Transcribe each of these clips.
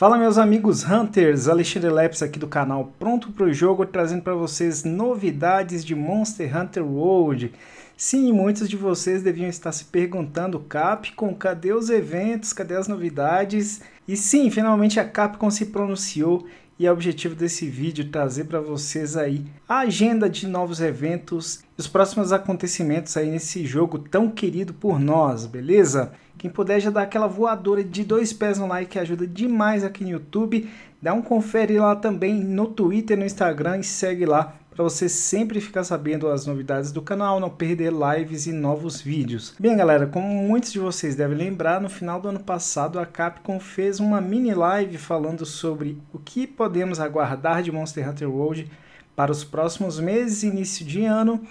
Fala meus amigos Hunters, Alexandre Leps aqui do canal Pronto para o Jogo, trazendo para vocês novidades de Monster Hunter World. Sim, muitos de vocês deviam estar se perguntando, Capcom, cadê os eventos, cadê as novidades? E sim, finalmente a Capcom se pronunciou e é o objetivo desse vídeo trazer para vocês aí a agenda de novos eventos os próximos acontecimentos aí nesse jogo tão querido por nós, beleza? Quem puder já dá aquela voadora de dois pés no like, ajuda demais aqui no YouTube. Dá um confere lá também no Twitter, no Instagram e segue lá para você sempre ficar sabendo as novidades do canal, não perder lives e novos vídeos. Bem galera, como muitos de vocês devem lembrar, no final do ano passado a Capcom fez uma mini live falando sobre o que podemos aguardar de Monster Hunter World para os próximos meses e início de ano,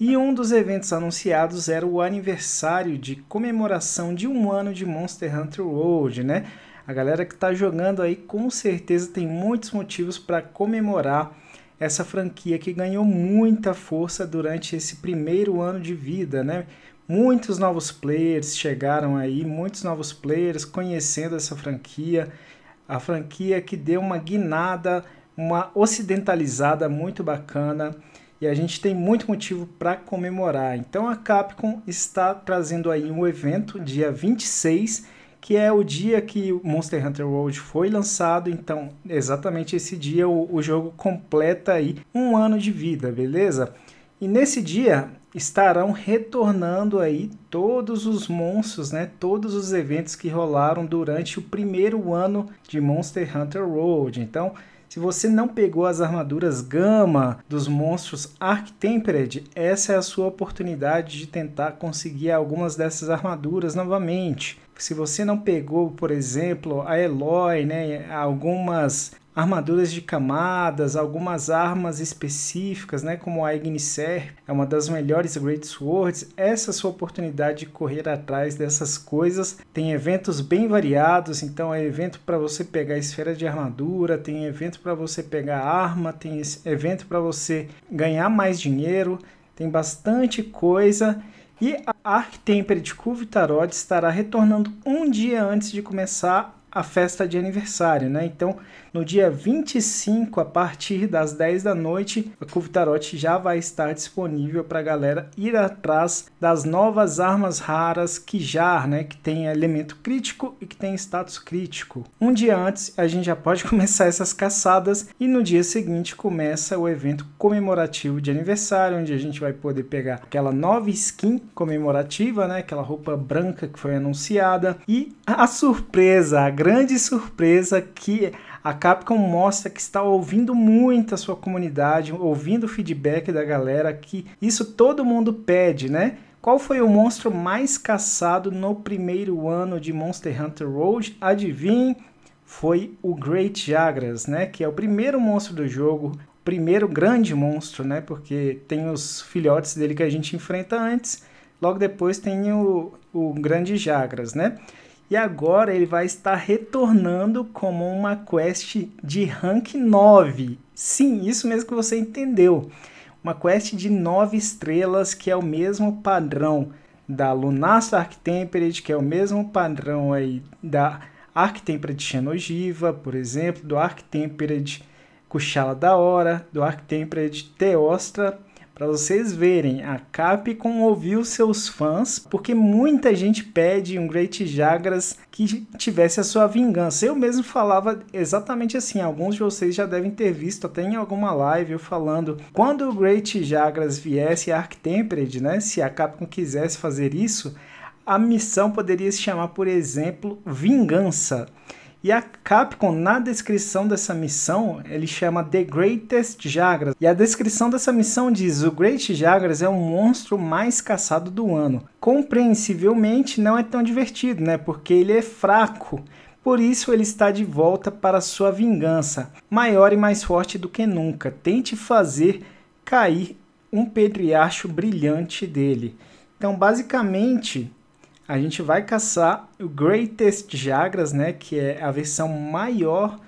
e um dos eventos anunciados era o aniversário de comemoração de um ano de Monster Hunter World, né? A galera que está jogando aí com certeza tem muitos motivos para comemorar essa franquia que ganhou muita força durante esse primeiro ano de vida, né? Muitos novos players chegaram aí, muitos novos players conhecendo essa franquia, a franquia que deu uma guinada, uma ocidentalizada muito bacana e a gente tem muito motivo para comemorar. Então a Capcom está trazendo aí um evento dia 26 que é o dia que Monster Hunter World foi lançado, então exatamente esse dia o, o jogo completa aí um ano de vida, beleza? E nesse dia estarão retornando aí todos os monstros, né? Todos os eventos que rolaram durante o primeiro ano de Monster Hunter World. Então, se você não pegou as armaduras Gama dos monstros Arc essa é a sua oportunidade de tentar conseguir algumas dessas armaduras novamente. Se você não pegou, por exemplo, a Eloy, né, algumas armaduras de camadas, algumas armas específicas, né, como a Serp é uma das melhores Great Swords. Essa é a sua oportunidade de correr atrás dessas coisas. Tem eventos bem variados, então é evento para você pegar esfera de armadura, tem evento para você pegar arma, tem evento para você ganhar mais dinheiro, tem bastante coisa e a Arc Tempered Cuve Tarot estará retornando um dia antes de começar a festa de aniversário, né? Então, no dia 25, a partir das 10 da noite, a Cuve Tarot já vai estar disponível para a galera ir atrás das novas armas raras que já, né, que tem elemento crítico e que tem status crítico. Um dia antes, a gente já pode começar essas caçadas e no dia seguinte começa o evento comemorativo de aniversário, onde a gente vai poder pegar aquela nova skin comemorativa, né, aquela roupa branca que foi anunciada e a surpresa, a grande surpresa que a Capcom mostra que está ouvindo muito a sua comunidade, ouvindo o feedback da galera, que isso todo mundo pede, né? Qual foi o monstro mais caçado no primeiro ano de Monster Hunter World? Adivinhe, foi o Great Jagras, né? Que é o primeiro monstro do jogo, primeiro grande monstro, né? Porque tem os filhotes dele que a gente enfrenta antes, logo depois tem o, o Grande Jagras, né? E agora ele vai estar retornando como uma quest de rank 9. Sim, isso mesmo que você entendeu. Uma quest de 9 estrelas, que é o mesmo padrão da Lunasta Arctempered, que é o mesmo padrão aí da Arctempered Xenogiva, por exemplo, do Arctempered Cuchala da Hora, do Arctempered Teostra para vocês verem, a Capcom ouviu seus fãs, porque muita gente pede um Great Jagras que tivesse a sua vingança. Eu mesmo falava exatamente assim, alguns de vocês já devem ter visto até em alguma live eu falando, quando o Great Jagras viesse a Arc Tempered, né, se a Capcom quisesse fazer isso, a missão poderia se chamar, por exemplo, Vingança. E a Capcom, na descrição dessa missão, ele chama The Greatest Jagras. E a descrição dessa missão diz: o Great Jagras é o monstro mais caçado do ano. Compreensivelmente, não é tão divertido, né? Porque ele é fraco. Por isso ele está de volta para sua vingança, maior e mais forte do que nunca. Tente fazer cair um pedriacho brilhante dele. Então, basicamente, a gente vai caçar o Greatest Jagras, né, que é a versão maior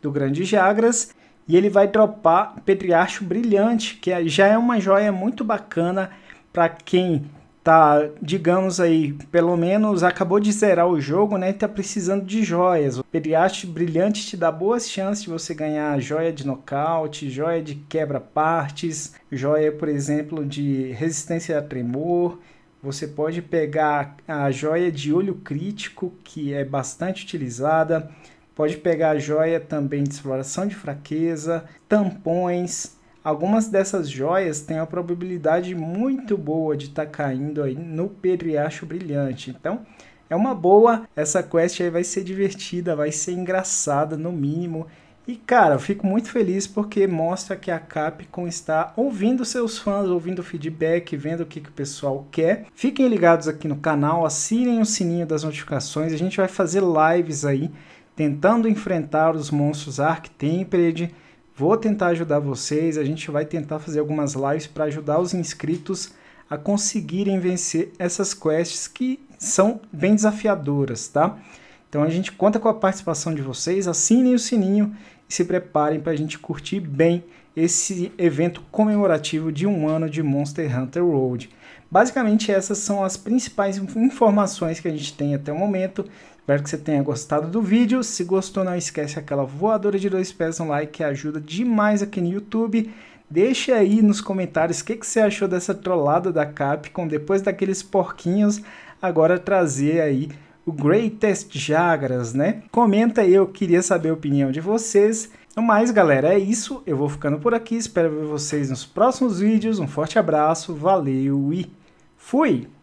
do Grande Jagras, e ele vai dropar Petriarcho Brilhante, que é, já é uma joia muito bacana para quem tá, digamos aí, pelo menos acabou de zerar o jogo, né, e tá precisando de joias. O Petriarcho Brilhante te dá boas chances de você ganhar joia de nocaute, joia de quebra-partes, joia, por exemplo, de resistência a tremor, você pode pegar a joia de olho crítico, que é bastante utilizada. Pode pegar a joia também de exploração de fraqueza, tampões. Algumas dessas joias têm uma probabilidade muito boa de estar tá caindo aí no Perriacho Brilhante. Então, é uma boa. Essa quest aí vai ser divertida, vai ser engraçada no mínimo. E cara, eu fico muito feliz porque mostra que a Capcom está ouvindo seus fãs, ouvindo o feedback, vendo o que, que o pessoal quer. Fiquem ligados aqui no canal, assinem o sininho das notificações, a gente vai fazer lives aí tentando enfrentar os monstros Ark Tempered. Vou tentar ajudar vocês, a gente vai tentar fazer algumas lives para ajudar os inscritos a conseguirem vencer essas quests que são bem desafiadoras, tá? Então a gente conta com a participação de vocês, assinem o sininho e se preparem para a gente curtir bem esse evento comemorativo de um ano de Monster Hunter World. Basicamente, essas são as principais informações que a gente tem até o momento. Espero que você tenha gostado do vídeo. Se gostou, não esquece aquela voadora de dois pés no like que ajuda demais aqui no YouTube. Deixe aí nos comentários o que, que você achou dessa trollada da Capcom depois daqueles porquinhos. Agora trazer aí o Greatest Jagras, né? Comenta aí, eu queria saber a opinião de vocês. No mais, galera, é isso. Eu vou ficando por aqui. Espero ver vocês nos próximos vídeos. Um forte abraço, valeu e fui!